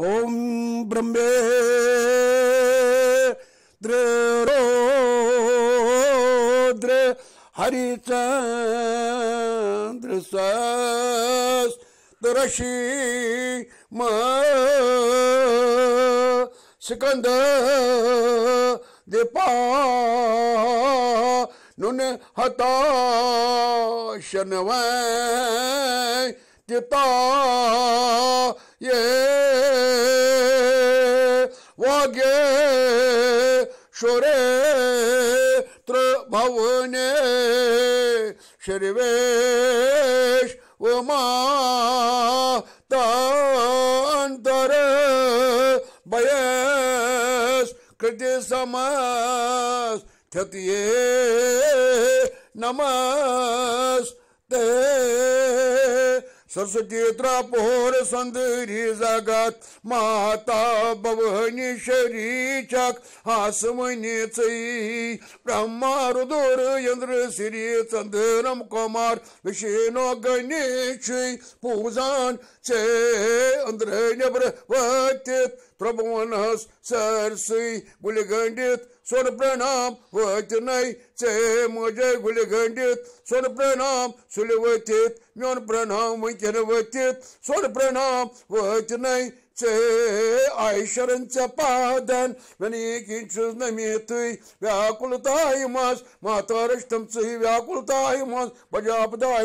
ॐ ब्रह्मे द्रौद्र हरिचन्द्र स्वस्तुरषि म सिकंद दीपा नुन हता शनवै तिता ये वागे शोरे त्र भवने शर्वेश वमा तांतर बयस कृति समस क्षतिये नमस्ते सरस्वती त्रापोर संदरी जगात माता भवनी शरीचक आसमनीच ब्रह्मा रुदोर श्री चंद्रम कुमार विष्णु गणेश पूजान चे अंद्र नब्र वतित प्रभुवनस सरसी बुलगंडित स्वर प्रणाम वत नहीं चहे मुझे गुल घंटित स्वर प्रणाम सुलवतित म्योन प्रणाम वंचनवतित स्वर प्रणाम वत नहीं चहे आयशरणच्या पादन म्हणे किंचूज न मिळतोय व्याकुलता आहे मास व्याकुलता आहे